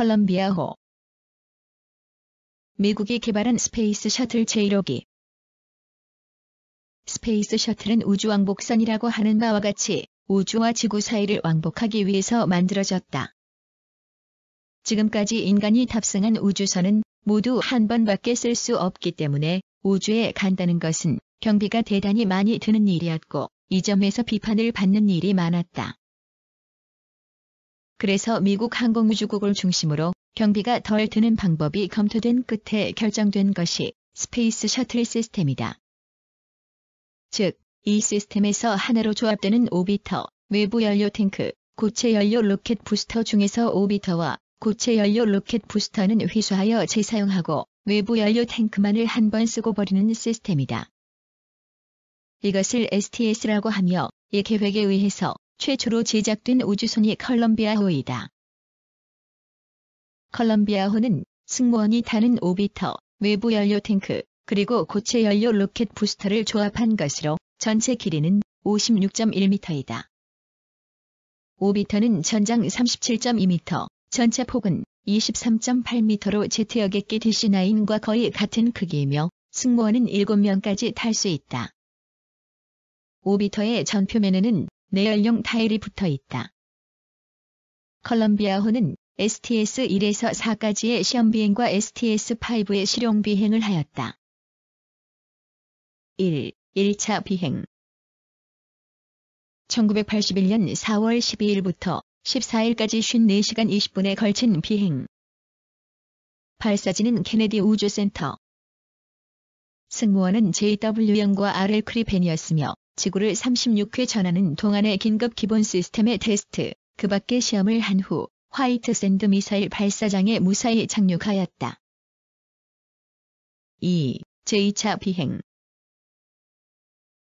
컬럼비아호 미국이 개발한 스페이스 셔틀 제1호기 스페이스 셔틀은 우주 왕복선이라고 하는 바와 같이 우주와 지구 사이를 왕복하기 위해서 만들어졌다. 지금까지 인간이 탑승한 우주선은 모두 한 번밖에 쓸 수 없기 때문에 우주에 간다는 것은 경비가 대단히 많이 드는 일이었고 이 점에서 비판을 받는 일이 많았다. 그래서 미국 항공우주국을 중심으로 경비가 덜 드는 방법이 검토된 끝에 결정된 것이 스페이스 셔틀 시스템이다. 즉, 이 시스템에서 하나로 조합되는 오비터, 외부 연료 탱크, 고체 연료 로켓 부스터 중에서 오비터와 고체 연료 로켓 부스터는 회수하여 재사용하고 외부 연료 탱크만을 한 번 쓰고 버리는 시스템이다. 이것을 STS라고 하며 이 계획에 의해서 최초로 제작된 우주선이 컬럼비아호이다. 컬럼비아호는 승무원이 타는 오비터, 외부 연료 탱크, 그리고 고체 연료 로켓 부스터를 조합한 것으로 전체 길이는 56.1m이다. 오비터는 전장 37.2m, 전체 폭은 23.8m로 제트여객기 DC-9과 거의 같은 크기이며 승무원은 7명까지 탈 수 있다. 오비터의 전표면에는 내연용 타일이 붙어 있다. 컬럼비아호는 STS-1에서 4까지의 시험 비행과 STS-5의 실용 비행을 하였다. 1. 1차 비행 1981년 4월 12일부터 14일까지 54시간 20분에 걸친 비행. 발사지는 케네디 우주센터. 승무원은 JW영과 RL 크리펜이었으며 지구를 36회 전하는 동안의 긴급 기본 시스템의 테스트, 그 밖의 시험을 한 후 화이트 샌드 미사일 발사장에 무사히 착륙하였다. 2. 제2차 비행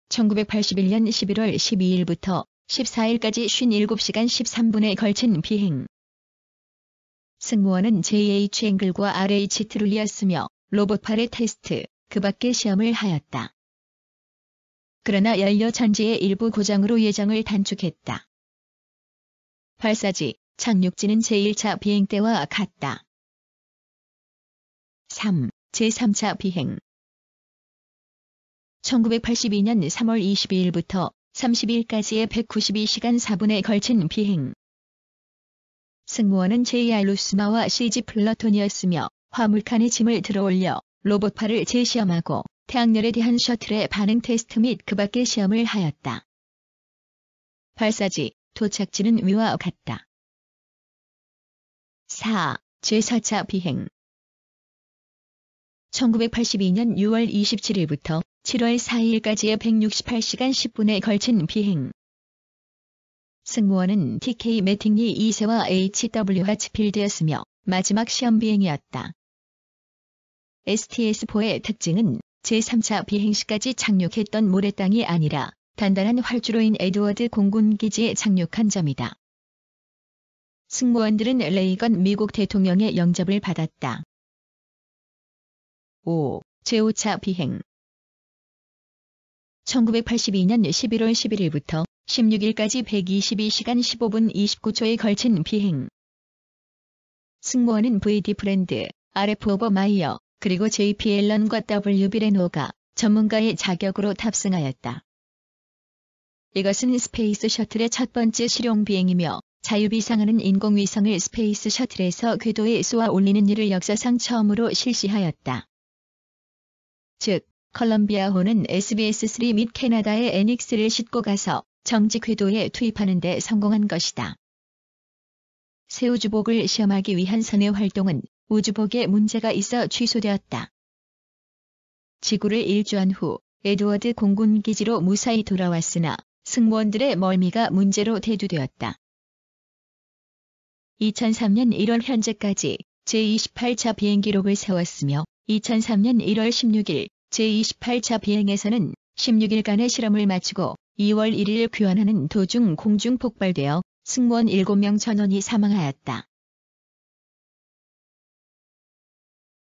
1981년 11월 12일부터 14일까지 57시간 13분에 걸친 비행. 승무원은 JH 앵글과 RH 트룰리였으며 로봇팔의 테스트, 그 밖의 시험을 하였다. 그러나 연료 전지의 일부 고장으로 예정을 단축했다. 발사지, 착륙지는 제1차 비행 때와 같다. 3. 제3차 비행 1982년 3월 22일부터 30일까지의 192시간 4분에 걸친 비행. 승무원은 제이알 루스마와 CG 플러톤이었으며 화물칸에 짐을 들어올려 로봇파를 재시험하고 태양열에 대한 셔틀의 반응 테스트 및 그 밖의 시험을 하였다. 발사지, 도착지는 위와 같다. 4. 제4차 비행 1982년 6월 27일부터 7월 4일까지의 168시간 10분에 걸친 비행. 승무원은 TK 매팅리 2세와 H.W. 하치필드였으며 마지막 시험 비행이었다. STS-4의 특징은 제3차 비행시까지 착륙했던 모래땅이 아니라 단단한 활주로인 에드워드 공군기지에 착륙한 점이다. 승무원들은 레이건 미국 대통령의 영접을 받았다. 5. 제5차 비행 1982년 11월 11일부터 16일까지 122시간 15분 29초에 걸친 비행. 승무원은 V.D. 브랜드 RF 오버 마이어, 그리고 JP l 런과 W 비레노가 전문가의 자격으로 탑승하였다. 이것은 스페이스 셔틀의 첫 번째 실용 비행이며 자유비상하는 인공위성을 스페이스 셔틀에서 궤도에 쏘아 올리는 일을 역사상 처음으로 실시하였다. 즉, 컬럼비아호는 SBS-3 및 캐나다의 에닉스를 싣고 가서 정지 궤도에 투입하는 데 성공한 것이다. 새우주복을 시험하기 위한 선의 활동은 우주복에 문제가 있어 취소되었다. 지구를 일주한 후 에드워드 공군기지로 무사히 돌아왔으나 승무원들의 멀미가 문제로 대두되었다. 2003년 1월 현재까지 제28차 비행기록을 세웠으며 2003년 1월 16일 제28차 비행에서는 16일간의 실험을 마치고 2월 1일 귀환하는 도중 공중 폭발되어 승무원 7명 전원이 사망하였다.